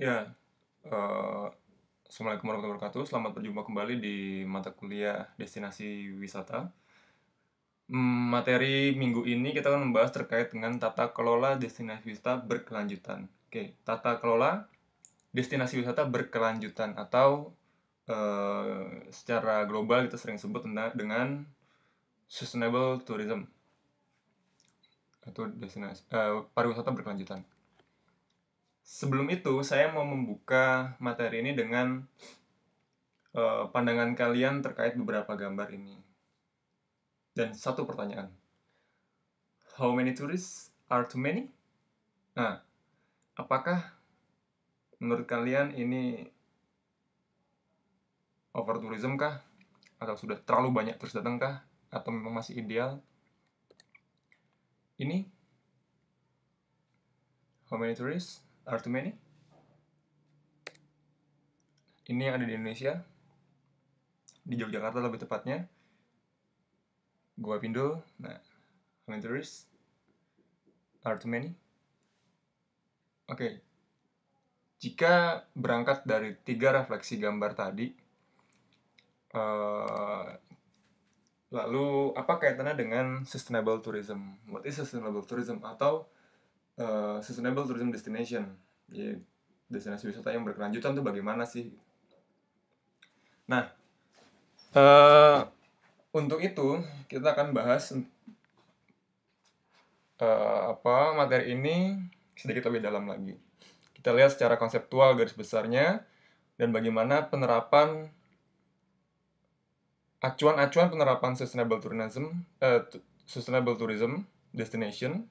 Ya, uh, Assalamualaikum warahmatullahi wabarakatuh. Selamat berjumpa kembali di mata kuliah destinasi wisata. Hmm, materi minggu ini kita akan membahas terkait dengan tata kelola destinasi wisata berkelanjutan. Oke, tata kelola destinasi wisata berkelanjutan atau uh, secara global kita sering sebut dengan sustainable tourism atau destinasi uh, eh, pariwisata berkelanjutan sebelum itu saya mau membuka materi ini dengan uh, pandangan kalian terkait beberapa gambar ini. Dan satu pertanyaan. How many tourists are too many? Nah, apakah menurut kalian ini over tourism kah? Atau sudah terlalu banyak terus datang kah? Atau memang masih ideal? Ini how many tourists? are too many ini yang ada di Indonesia di Yogyakarta lebih tepatnya Gua Pindul nah inventories many are oke okay. jika berangkat dari tiga refleksi gambar tadi uh, lalu apa kaitannya dengan sustainable tourism what is sustainable tourism atau Eh, sustainable tourism destination jadi destinasi wisata yang berkelanjutan itu bagaimana sih nah uh, untuk itu kita akan bahas uh, apa materi ini sedikit lebih dalam lagi kita lihat secara konseptual garis besarnya dan bagaimana penerapan acuan-acuan penerapan sustainable tourism uh, sustainable tourism destination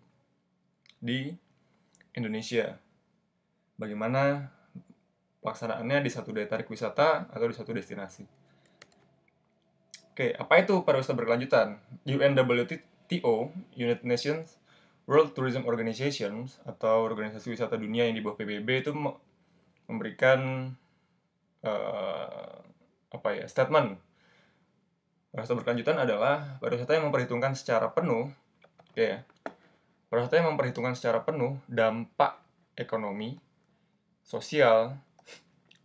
di Indonesia. Bagaimana pelaksanaannya di satu daya tarik wisata atau di satu destinasi. Oke, apa itu pariwisata berkelanjutan? UNWTO, United Nations World Tourism Organization atau organisasi wisata dunia yang di bawah PBB itu memberikan uh, apa ya statement pariwisata berkelanjutan adalah pariwisata yang memperhitungkan secara penuh, oke, Pemerintah memperhitungkan secara penuh dampak ekonomi, sosial,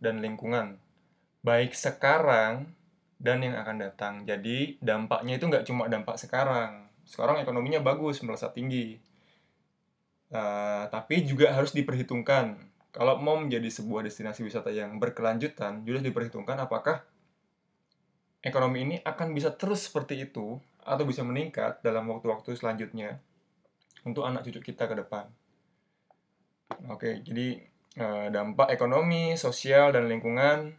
dan lingkungan, baik sekarang dan yang akan datang. Jadi dampaknya itu nggak cuma dampak sekarang. Sekarang ekonominya bagus, melesat tinggi. Uh, tapi juga harus diperhitungkan. Kalau mau menjadi sebuah destinasi wisata yang berkelanjutan, juga diperhitungkan apakah ekonomi ini akan bisa terus seperti itu atau bisa meningkat dalam waktu-waktu selanjutnya untuk anak cucu kita ke depan. Oke, jadi eh, dampak ekonomi, sosial, dan lingkungan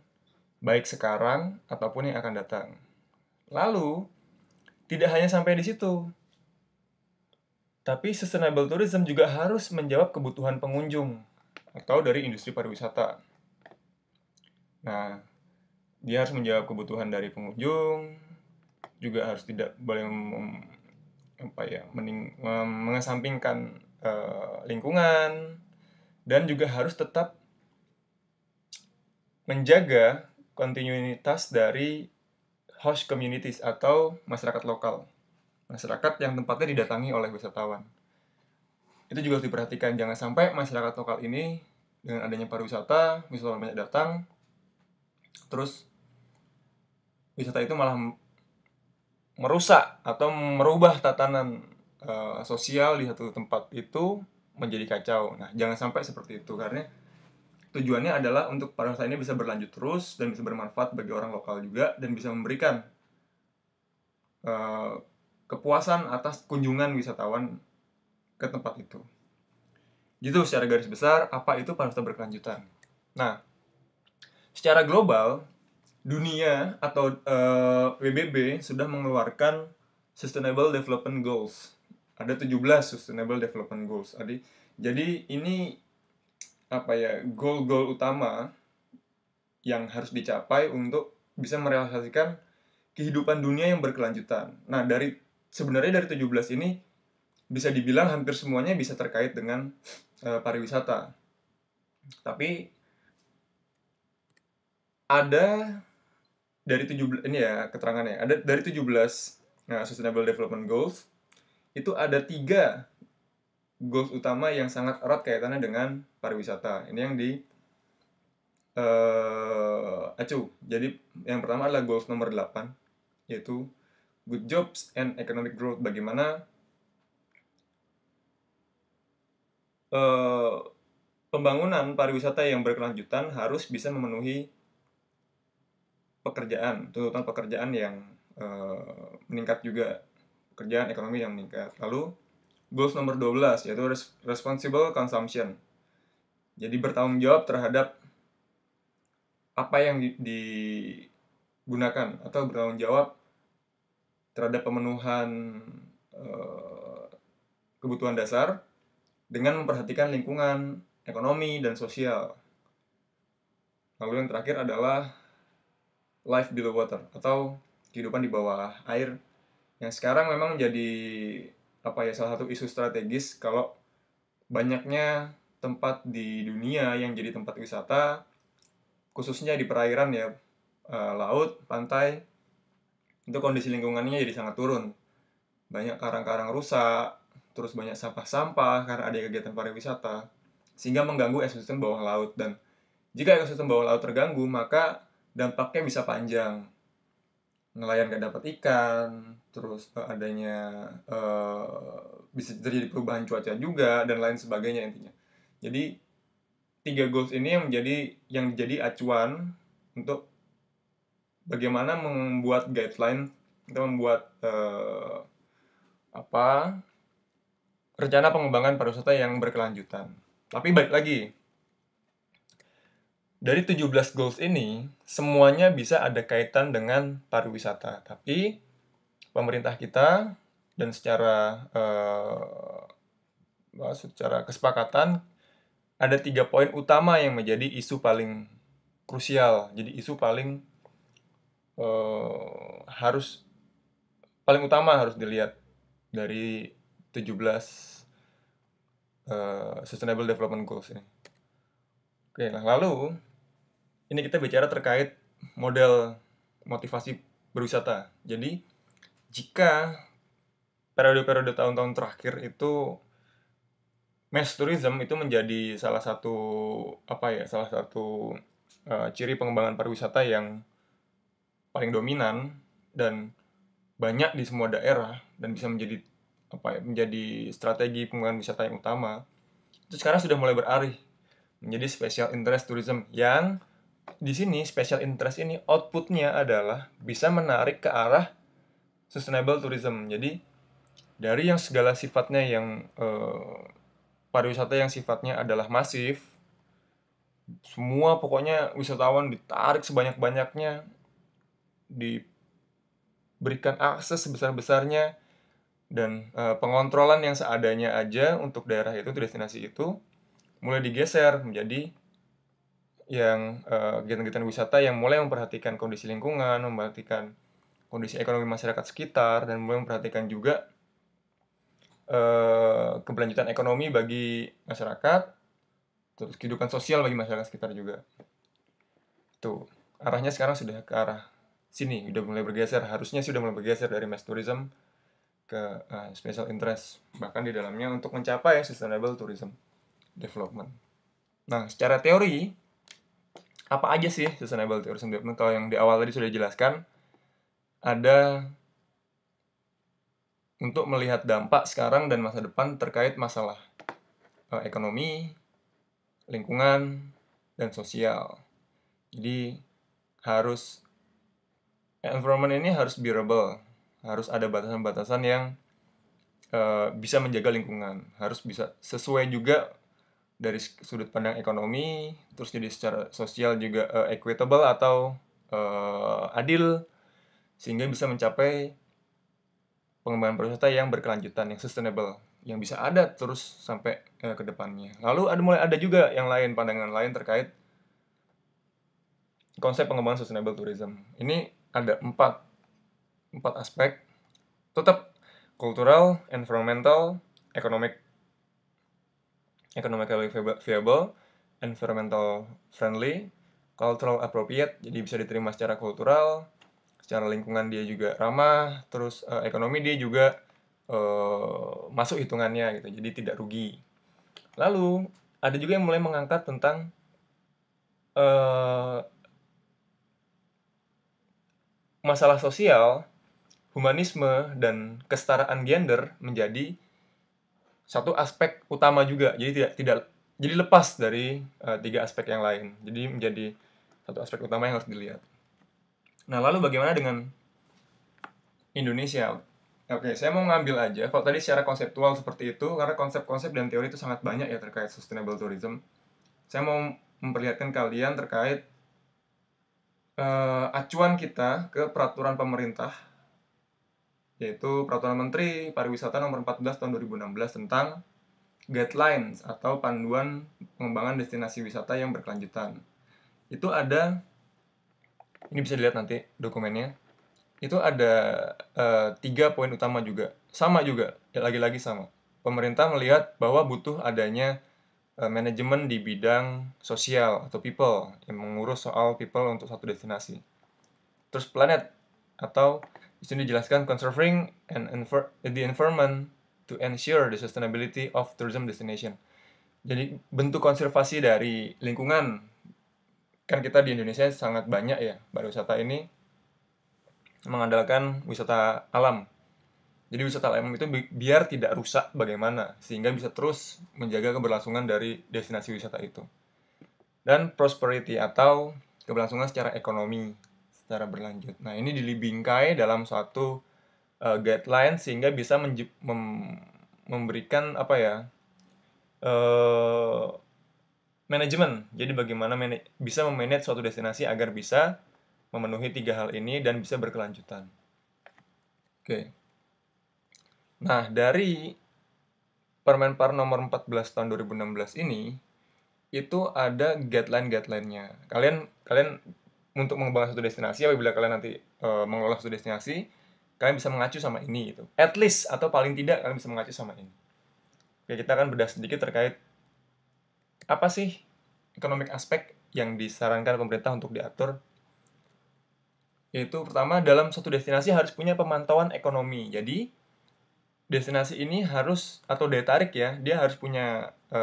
baik sekarang ataupun yang akan datang. Lalu, tidak hanya sampai di situ. Tapi sustainable tourism juga harus menjawab kebutuhan pengunjung atau dari industri pariwisata. Nah, dia harus menjawab kebutuhan dari pengunjung, juga harus tidak boleh apa ya mening mengesampingkan uh, lingkungan dan juga harus tetap menjaga kontinuitas dari host communities atau masyarakat lokal masyarakat yang tempatnya didatangi oleh wisatawan itu juga harus diperhatikan jangan sampai masyarakat lokal ini dengan adanya pariwisata wisatawan banyak datang terus wisata itu malah merusak atau merubah tatanan uh, sosial di satu tempat itu menjadi kacau. Nah, jangan sampai seperti itu karena tujuannya adalah untuk pariwisata ini bisa berlanjut terus dan bisa bermanfaat bagi orang lokal juga dan bisa memberikan uh, kepuasan atas kunjungan wisatawan ke tempat itu. Gitu secara garis besar apa itu pariwisata berkelanjutan. Nah, secara global dunia atau uh, eh, WBB sudah mengeluarkan Sustainable Development Goals. Ada 17 Sustainable Development Goals. Jadi, jadi ini apa ya, goal-goal utama yang harus dicapai untuk bisa merealisasikan kehidupan dunia yang berkelanjutan. Nah, dari sebenarnya dari 17 ini bisa dibilang hampir semuanya bisa terkait dengan uh, pariwisata. Tapi ada dari 17 ini ya keterangannya ada dari 17 nah, sustainable development goals itu ada tiga goals utama yang sangat erat kaitannya dengan pariwisata ini yang di uh, acu jadi yang pertama adalah goals nomor 8 yaitu good jobs and economic growth bagaimana uh, pembangunan pariwisata yang berkelanjutan harus bisa memenuhi pekerjaan tuntutan pekerjaan yang uh, meningkat juga pekerjaan ekonomi yang meningkat lalu goals nomor 12 yaitu responsible consumption jadi bertanggung jawab terhadap apa yang digunakan atau bertanggung jawab terhadap pemenuhan uh, kebutuhan dasar dengan memperhatikan lingkungan ekonomi dan sosial lalu yang terakhir adalah life below water atau kehidupan di bawah air yang sekarang memang menjadi apa ya salah satu isu strategis kalau banyaknya tempat di dunia yang jadi tempat wisata khususnya di perairan ya eh, laut pantai itu kondisi lingkungannya jadi sangat turun banyak karang-karang rusak terus banyak sampah-sampah karena ada kegiatan pariwisata sehingga mengganggu ekosistem bawah laut dan jika ekosistem bawah laut terganggu maka dampaknya bisa panjang nelayan gak dapat ikan terus eh, adanya uh, bisa terjadi perubahan cuaca juga dan lain sebagainya intinya jadi tiga goals ini yang menjadi yang jadi acuan untuk bagaimana membuat guideline kita membuat uh, apa rencana pengembangan pariwisata yang berkelanjutan tapi baik lagi dari 17 goals ini, semuanya bisa ada kaitan dengan pariwisata. Tapi pemerintah kita dan secara eh, secara kesepakatan ada tiga poin utama yang menjadi isu paling krusial. Jadi isu paling eh, harus paling utama harus dilihat dari 17 eh, Sustainable Development Goals ini. Oke, nah lalu ini kita bicara terkait model motivasi berwisata. Jadi jika periode-periode tahun-tahun terakhir itu mass tourism itu menjadi salah satu apa ya salah satu uh, ciri pengembangan pariwisata yang paling dominan dan banyak di semua daerah dan bisa menjadi apa ya menjadi strategi pengembangan wisata yang utama itu sekarang sudah mulai beralih menjadi special interest tourism yang di sini special interest ini outputnya adalah bisa menarik ke arah sustainable tourism. Jadi dari yang segala sifatnya yang eh, pariwisata yang sifatnya adalah masif, semua pokoknya wisatawan ditarik sebanyak-banyaknya, diberikan akses sebesar-besarnya dan eh, pengontrolan yang seadanya aja untuk daerah itu destinasi itu mulai digeser menjadi yang kegiatan eh, kegiatan-kegiatan wisata yang mulai memperhatikan kondisi lingkungan, memperhatikan kondisi ekonomi masyarakat sekitar dan mulai memperhatikan juga uh, keberlanjutan ekonomi bagi masyarakat, terus kehidupan sosial bagi masyarakat sekitar juga. Tuh, arahnya sekarang sudah ke arah sini, sudah mulai bergeser, harusnya sudah mulai bergeser dari mass tourism ke uh, special interest bahkan di dalamnya untuk mencapai sustainable tourism development. Nah, secara teori apa aja sih sustainable tourism development kalau yang di awal tadi sudah dijelaskan ada untuk melihat dampak sekarang dan masa depan terkait masalah uh, ekonomi, lingkungan, dan sosial. Jadi harus environment ini harus bearable, harus ada batasan-batasan yang uh, bisa menjaga lingkungan, harus bisa sesuai juga dari sudut pandang ekonomi, terus jadi secara sosial juga uh, equitable atau uh, adil, sehingga bisa mencapai pengembangan pariwisata yang berkelanjutan, yang sustainable, yang bisa ada terus sampai uh, ke depannya. Lalu ada mulai ada juga yang lain pandangan lain terkait konsep pengembangan sustainable tourism. Ini ada empat empat aspek, tetap kultural, environmental, economic economically viable, environmental friendly, cultural appropriate, jadi bisa diterima secara kultural, secara lingkungan dia juga ramah, terus uh, ekonomi dia juga uh, masuk hitungannya gitu, jadi tidak rugi. Lalu ada juga yang mulai mengangkat tentang uh, masalah sosial, humanisme dan kesetaraan gender menjadi satu aspek utama juga jadi tidak tidak jadi lepas dari uh, tiga aspek yang lain jadi menjadi satu aspek utama yang harus dilihat nah lalu bagaimana dengan Indonesia oke saya mau ngambil aja kalau tadi secara konseptual seperti itu karena konsep-konsep dan teori itu sangat banyak ya terkait sustainable tourism saya mau memperlihatkan kalian terkait uh, acuan kita ke peraturan pemerintah yaitu Peraturan Menteri Pariwisata Nomor 14 Tahun 2016 tentang guidelines atau panduan pengembangan destinasi wisata yang berkelanjutan. Itu ada ini bisa dilihat nanti dokumennya. Itu ada uh, tiga poin utama juga, sama juga, ya, lagi-lagi sama. Pemerintah melihat bahwa butuh adanya uh, manajemen di bidang sosial atau people yang mengurus soal people untuk satu destinasi. Terus planet atau di sini dijelaskan conserving and infer- the environment to ensure the sustainability of tourism destination. Jadi bentuk konservasi dari lingkungan kan kita di Indonesia sangat banyak ya wisata ini mengandalkan wisata alam. Jadi wisata alam itu bi biar tidak rusak bagaimana sehingga bisa terus menjaga keberlangsungan dari destinasi wisata itu. Dan prosperity atau keberlangsungan secara ekonomi secara berlanjut. Nah, ini dilibingkai dalam suatu uh, eh, guideline sehingga bisa mem, memberikan apa ya? Uh, manajemen. Jadi bagaimana bisa memanage suatu destinasi agar bisa memenuhi tiga hal ini dan bisa berkelanjutan. Oke. Nah, dari Permenpar nomor 14 tahun 2016 ini itu ada guideline-guideline-nya. Kalian kalian untuk mengembangkan satu destinasi apabila kalian nanti e, mengelola satu destinasi kalian bisa mengacu sama ini gitu at least atau paling tidak kalian bisa mengacu sama ini Oke, ya, kita akan bedah sedikit terkait apa sih economic aspek yang disarankan pemerintah untuk diatur yaitu pertama dalam satu destinasi harus punya pemantauan ekonomi jadi destinasi ini harus atau daya tarik ya dia harus punya e,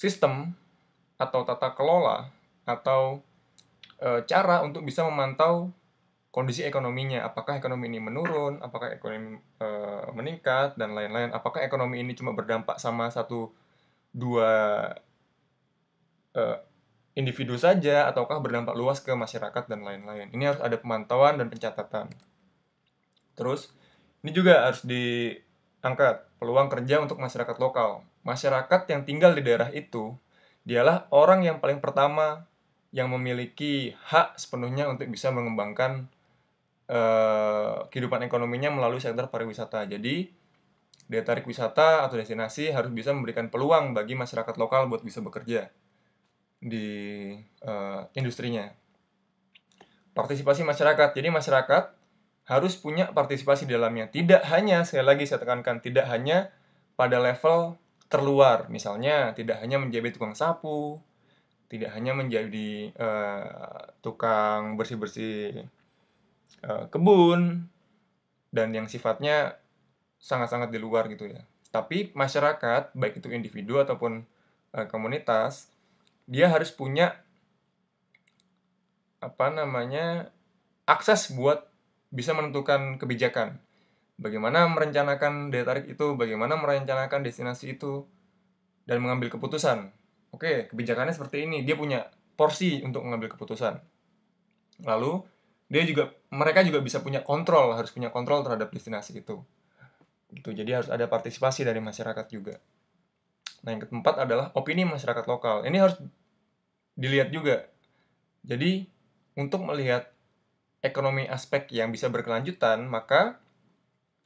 sistem atau tata kelola atau e, cara untuk bisa memantau kondisi ekonominya apakah ekonomi ini menurun apakah ekonomi e, meningkat dan lain-lain apakah ekonomi ini cuma berdampak sama satu dua e, individu saja ataukah berdampak luas ke masyarakat dan lain-lain ini harus ada pemantauan dan pencatatan terus ini juga harus diangkat peluang kerja untuk masyarakat lokal masyarakat yang tinggal di daerah itu dialah orang yang paling pertama yang memiliki hak sepenuhnya untuk bisa mengembangkan uh, kehidupan ekonominya melalui sektor pariwisata. Jadi daya tarik wisata atau destinasi harus bisa memberikan peluang bagi masyarakat lokal buat bisa bekerja di uh, industrinya. Partisipasi masyarakat. Jadi masyarakat harus punya partisipasi di dalamnya. Tidak hanya sekali lagi saya tekankan tidak hanya pada level terluar, misalnya tidak hanya menjadi tukang sapu, tidak hanya menjadi uh, tukang bersih-bersih uh, kebun dan yang sifatnya sangat-sangat di luar gitu ya. Tapi masyarakat, baik itu individu ataupun uh, komunitas, dia harus punya apa namanya akses buat bisa menentukan kebijakan. Bagaimana merencanakan daya tarik itu, bagaimana merencanakan destinasi itu, dan mengambil keputusan oke okay, kebijakannya seperti ini dia punya porsi untuk mengambil keputusan lalu dia juga mereka juga bisa punya kontrol harus punya kontrol terhadap destinasi itu gitu jadi harus ada partisipasi dari masyarakat juga nah yang keempat adalah opini masyarakat lokal ini harus dilihat juga jadi untuk melihat ekonomi aspek yang bisa berkelanjutan maka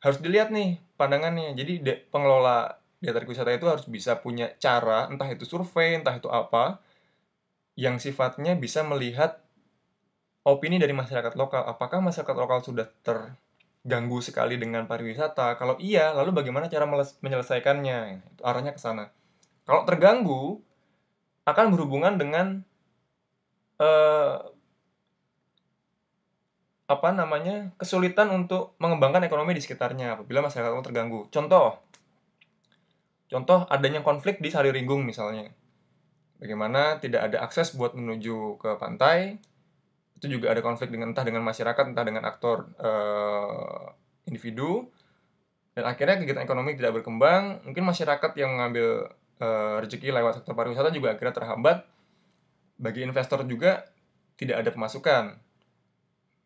harus dilihat nih pandangannya jadi pengelola daya tarik wisata itu harus bisa punya cara, entah itu survei, entah itu apa, yang sifatnya bisa melihat opini dari masyarakat lokal. Apakah masyarakat lokal sudah terganggu sekali dengan pariwisata? Kalau iya, lalu bagaimana cara menyelesaikannya? Itu arahnya ke sana. Kalau terganggu, akan berhubungan dengan eh, apa namanya kesulitan untuk mengembangkan ekonomi di sekitarnya apabila masyarakat terganggu. Contoh, Contoh adanya konflik di Ringgung misalnya. Bagaimana tidak ada akses buat menuju ke pantai, itu juga ada konflik dengan entah dengan masyarakat, entah dengan aktor uh, individu. Dan akhirnya kegiatan ekonomi tidak berkembang, mungkin masyarakat yang mengambil uh, eh, rezeki lewat sektor pariwisata juga akhirnya terhambat. Bagi investor juga tidak ada pemasukan.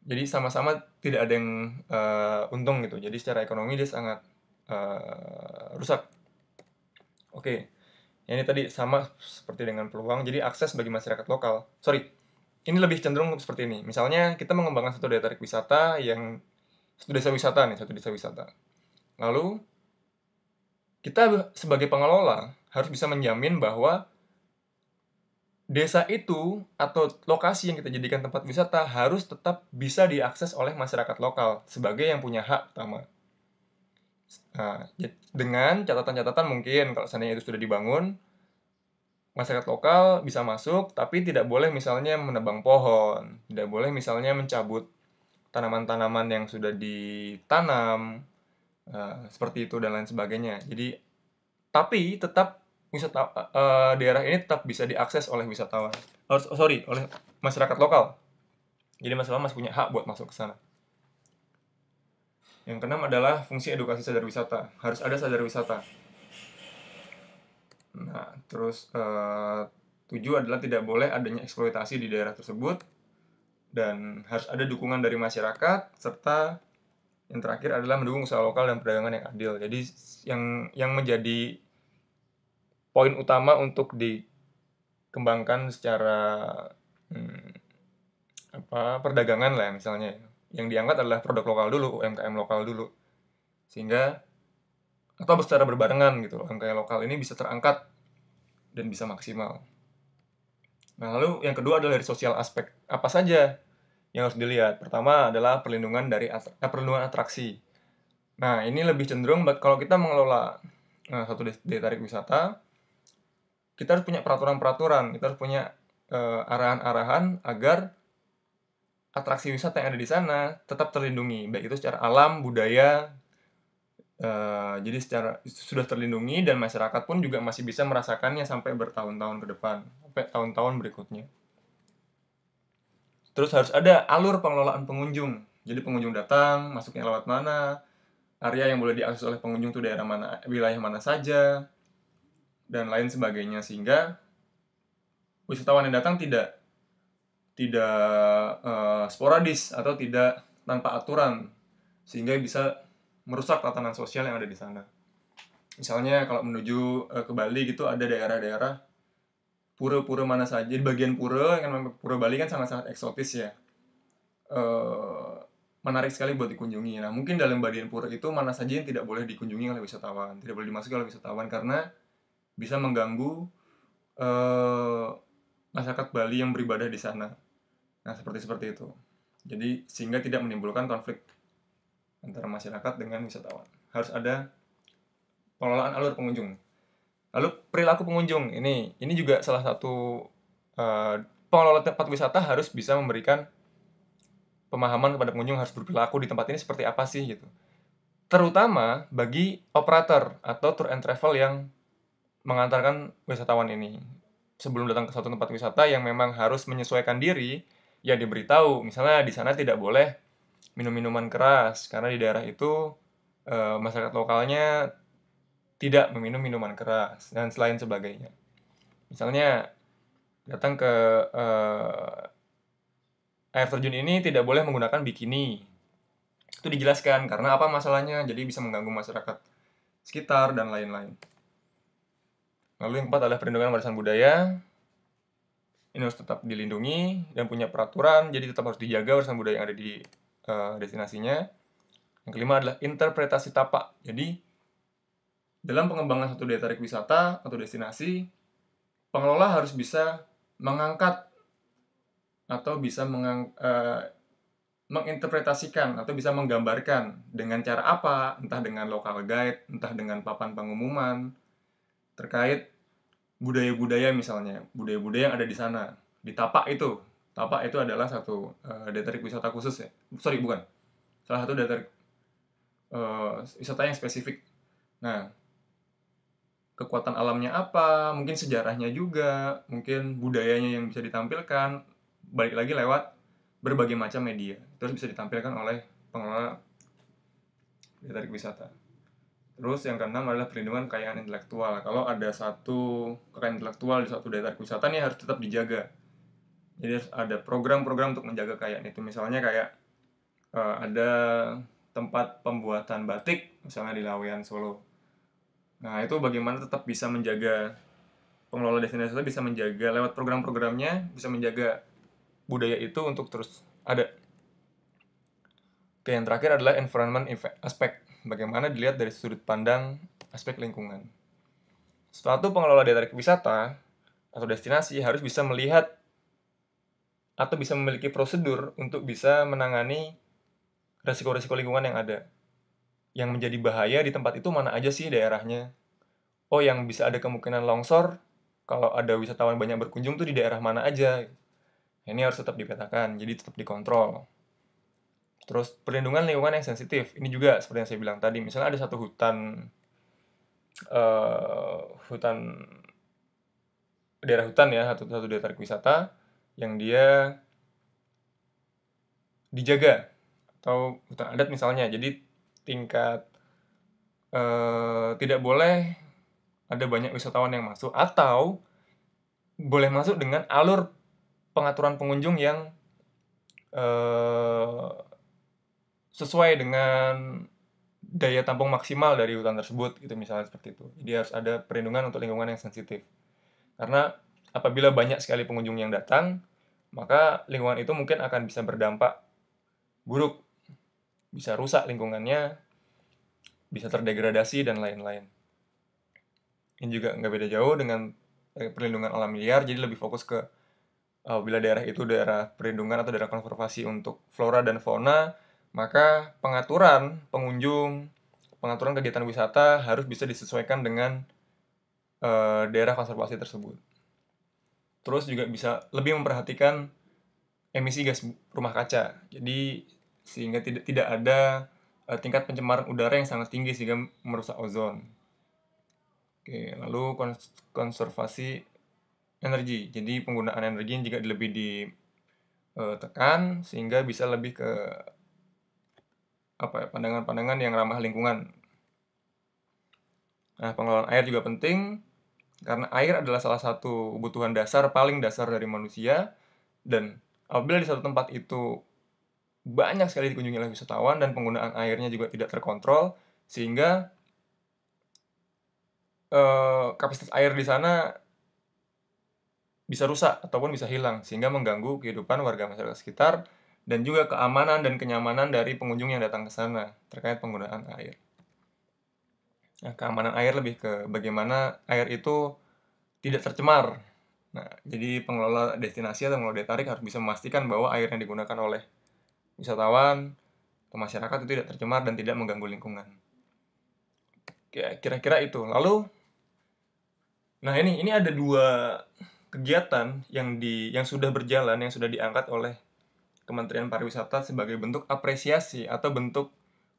Jadi sama-sama tidak ada yang uh, untung gitu. Jadi secara ekonomi dia sangat rusak Oke. Yang ini tadi sama seperti dengan peluang, jadi akses bagi masyarakat lokal. Sorry, ini lebih cenderung seperti ini. Misalnya kita mengembangkan satu daya tarik wisata yang satu desa wisata nih, satu desa wisata. Lalu kita sebagai pengelola harus bisa menjamin bahwa desa itu atau lokasi yang kita jadikan tempat wisata harus tetap bisa diakses oleh masyarakat lokal sebagai yang punya hak utama. Nah, dengan catatan-catatan mungkin kalau seandainya itu sudah dibangun, masyarakat lokal bisa masuk, tapi tidak boleh misalnya menebang pohon, tidak boleh misalnya mencabut tanaman-tanaman yang sudah ditanam, uh, seperti itu dan lain sebagainya. Jadi, tapi tetap wisata uh, daerah ini tetap bisa diakses oleh wisatawan, oh, sorry, oleh masyarakat lokal. Jadi masalah masih punya hak buat masuk ke sana. Yang keenam adalah fungsi edukasi sadar wisata. Harus ada sadar wisata. Nah, terus uh, tujuh adalah tidak boleh adanya eksploitasi di daerah tersebut dan harus ada dukungan dari masyarakat serta yang terakhir adalah mendukung usaha lokal dan perdagangan yang adil. Jadi yang yang menjadi poin utama untuk dikembangkan secara hmm, apa perdagangan lah ya misalnya ya yang diangkat adalah produk lokal dulu, UMKM lokal dulu. Sehingga atau secara berbarengan gitu UMKM lokal ini bisa terangkat dan bisa maksimal. Nah, lalu yang kedua adalah dari sosial aspek. Apa saja yang harus dilihat? Pertama adalah perlindungan dari atra eh, perlindungan atraksi. Nah, ini lebih cenderung kalau kita mengelola nah, satu daya tarik wisata, kita harus punya peraturan-peraturan, kita harus punya arahan eh, arahan-arahan agar atraksi wisata yang ada di sana tetap terlindungi baik itu secara alam budaya uh, jadi secara sudah terlindungi dan masyarakat pun juga masih bisa merasakannya sampai bertahun-tahun ke depan sampai tahun-tahun berikutnya terus harus ada alur pengelolaan pengunjung jadi pengunjung datang masuknya lewat mana area yang boleh diakses oleh pengunjung itu daerah mana wilayah mana saja dan lain sebagainya sehingga wisatawan yang datang tidak tidak uh, sporadis atau tidak tanpa aturan sehingga bisa merusak tatanan sosial yang ada di sana. Misalnya kalau menuju uh, ke Bali gitu ada daerah-daerah pura-pura mana saja di bagian pura kan pura Bali kan sangat-sangat eksotis ya. Uh, menarik sekali buat dikunjungi. Nah, mungkin dalam bagian pura itu mana saja yang tidak boleh dikunjungi oleh wisatawan, tidak boleh dimasuki oleh wisatawan karena bisa mengganggu uh, masyarakat Bali yang beribadah di sana Nah, seperti seperti itu. Jadi sehingga tidak menimbulkan konflik antara masyarakat dengan wisatawan. Harus ada pengelolaan alur pengunjung. Lalu perilaku pengunjung ini ini juga salah satu uh, pengelola tempat wisata harus bisa memberikan pemahaman kepada pengunjung harus berperilaku di tempat ini seperti apa sih gitu. Terutama bagi operator atau tour and travel yang mengantarkan wisatawan ini sebelum datang ke suatu tempat wisata yang memang harus menyesuaikan diri ya diberitahu misalnya di sana tidak boleh minum minuman keras karena di daerah itu e, masyarakat lokalnya tidak meminum minuman keras dan selain sebagainya misalnya datang ke e, air terjun ini tidak boleh menggunakan bikini itu dijelaskan karena apa masalahnya jadi bisa mengganggu masyarakat sekitar dan lain-lain lalu yang keempat adalah perlindungan warisan budaya ini harus tetap dilindungi dan punya peraturan, jadi tetap harus dijaga warisan budaya yang ada di uh, destinasinya. Yang kelima adalah interpretasi tapak. Jadi, dalam pengembangan satu daya tarik wisata atau destinasi, pengelola harus bisa mengangkat atau bisa mengang, uh, menginterpretasikan atau bisa menggambarkan dengan cara apa, entah dengan lokal guide, entah dengan papan pengumuman terkait budaya-budaya misalnya budaya-budaya yang ada di sana di tapak itu tapak itu adalah satu uh, eh, daya tarik wisata khusus ya sorry bukan salah satu daya tarik uh, eh, wisata yang spesifik nah kekuatan alamnya apa, mungkin sejarahnya juga, mungkin budayanya yang bisa ditampilkan, balik lagi lewat berbagai macam media. Terus bisa ditampilkan oleh pengelola daya tarik wisata. Terus yang keenam adalah perlindungan kekayaan intelektual. Kalau ada satu kekayaan intelektual di satu daerah tarik wisata harus tetap dijaga. Jadi harus ada program-program untuk menjaga kekayaan itu. Misalnya kayak uh, ada tempat pembuatan batik misalnya di Lawean Solo. Nah, itu bagaimana tetap bisa menjaga pengelola destinasi itu bisa menjaga lewat program-programnya bisa menjaga budaya itu untuk terus ada. Oke, yang terakhir adalah environment aspect bagaimana dilihat dari sudut pandang aspek lingkungan. Suatu pengelola daya tarik wisata atau destinasi harus bisa melihat atau bisa memiliki prosedur untuk bisa menangani resiko-resiko lingkungan yang ada. Yang menjadi bahaya di tempat itu mana aja sih daerahnya? Oh, yang bisa ada kemungkinan longsor kalau ada wisatawan banyak berkunjung tuh di daerah mana aja. Ini harus tetap dipetakan, jadi tetap dikontrol. Terus perlindungan lingkungan yang sensitif. Ini juga seperti yang saya bilang tadi, misalnya ada satu hutan uh, hutan daerah hutan ya, satu satu daerah tarik wisata yang dia dijaga atau hutan adat misalnya. Jadi tingkat uh, tidak boleh ada banyak wisatawan yang masuk atau boleh masuk dengan alur pengaturan pengunjung yang uh, sesuai dengan daya tampung maksimal dari hutan tersebut gitu misalnya seperti itu. Jadi harus ada perlindungan untuk lingkungan yang sensitif. Karena apabila banyak sekali pengunjung yang datang, maka lingkungan itu mungkin akan bisa berdampak buruk. Bisa rusak lingkungannya, bisa terdegradasi dan lain-lain. Ini juga nggak beda jauh dengan eh, perlindungan alam liar, jadi lebih fokus ke apabila eh, daerah itu daerah perlindungan atau daerah konservasi untuk flora dan fauna, maka pengaturan pengunjung, pengaturan kegiatan wisata harus bisa disesuaikan dengan e, daerah konservasi tersebut. Terus juga bisa lebih memperhatikan emisi gas rumah kaca. Jadi sehingga tidak tidak ada e, tingkat pencemaran udara yang sangat tinggi sehingga merusak ozon. Oke, lalu kons konservasi energi. Jadi penggunaan energi juga lebih ditekan eh, sehingga bisa lebih ke apa ya pandangan-pandangan yang ramah lingkungan. Nah, pengelolaan air juga penting karena air adalah salah satu kebutuhan dasar paling dasar dari manusia dan apabila di satu tempat itu banyak sekali dikunjungi oleh wisatawan dan penggunaan airnya juga tidak terkontrol sehingga eh, kapasitas air di sana bisa rusak ataupun bisa hilang sehingga mengganggu kehidupan warga masyarakat sekitar dan juga keamanan dan kenyamanan dari pengunjung yang datang ke sana terkait penggunaan air. Nah, keamanan air lebih ke bagaimana air itu tidak tercemar. Nah, jadi pengelola destinasi atau pengelola tarik harus bisa memastikan bahwa air yang digunakan oleh wisatawan atau masyarakat itu tidak tercemar dan tidak mengganggu lingkungan. Kira-kira itu. Lalu, nah ini ini ada dua kegiatan yang di yang sudah berjalan yang sudah diangkat oleh Kementerian Pariwisata sebagai bentuk apresiasi atau bentuk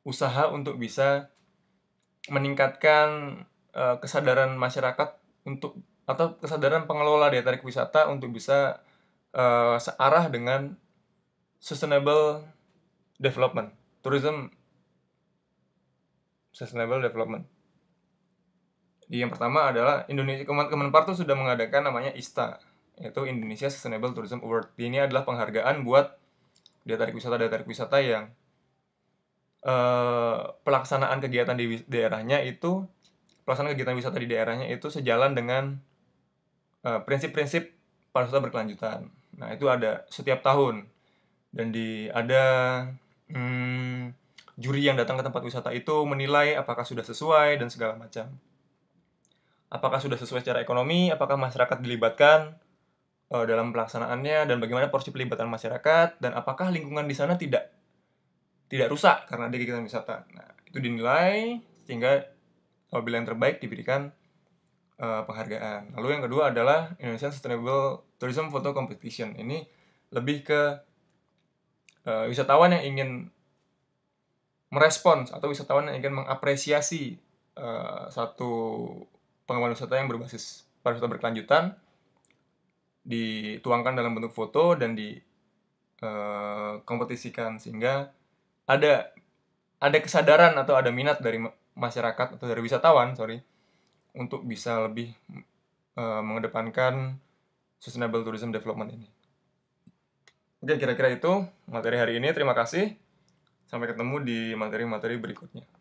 usaha untuk bisa meningkatkan uh, kesadaran masyarakat untuk atau kesadaran pengelola daya tarik wisata untuk bisa uh, searah dengan sustainable development, tourism sustainable development. Jadi yang pertama adalah Indonesia Kemenpar itu sudah mengadakan namanya ISTA, yaitu Indonesia Sustainable Tourism Award. Ini adalah penghargaan buat daya tarik wisata daya tarik wisata yang uh, pelaksanaan kegiatan di daerahnya itu pelaksanaan kegiatan wisata di daerahnya itu sejalan dengan prinsip eh, prinsip-prinsip pariwisata berkelanjutan. Nah itu ada setiap tahun dan di ada hmm, juri yang datang ke tempat wisata itu menilai apakah sudah sesuai dan segala macam. Apakah sudah sesuai secara ekonomi, apakah masyarakat dilibatkan, uh, dalam pelaksanaannya dan bagaimana porsi pelibatan masyarakat dan apakah lingkungan di sana tidak tidak rusak karena ada kegiatan wisata. Nah, itu dinilai sehingga apabila yang terbaik diberikan uh, penghargaan. Lalu yang kedua adalah Indonesian Sustainable Tourism Photo Competition. Ini lebih ke uh, wisatawan yang ingin merespons atau wisatawan yang ingin mengapresiasi uh, satu pengembangan wisata yang berbasis pariwisata berkelanjutan dituangkan dalam bentuk foto dan di uh, kompetisikan sehingga ada ada kesadaran atau ada minat dari masyarakat atau dari wisatawan sorry untuk bisa lebih uh, mengedepankan sustainable tourism development ini. Oke, kira-kira itu materi hari ini. Terima kasih. Sampai ketemu di materi-materi berikutnya.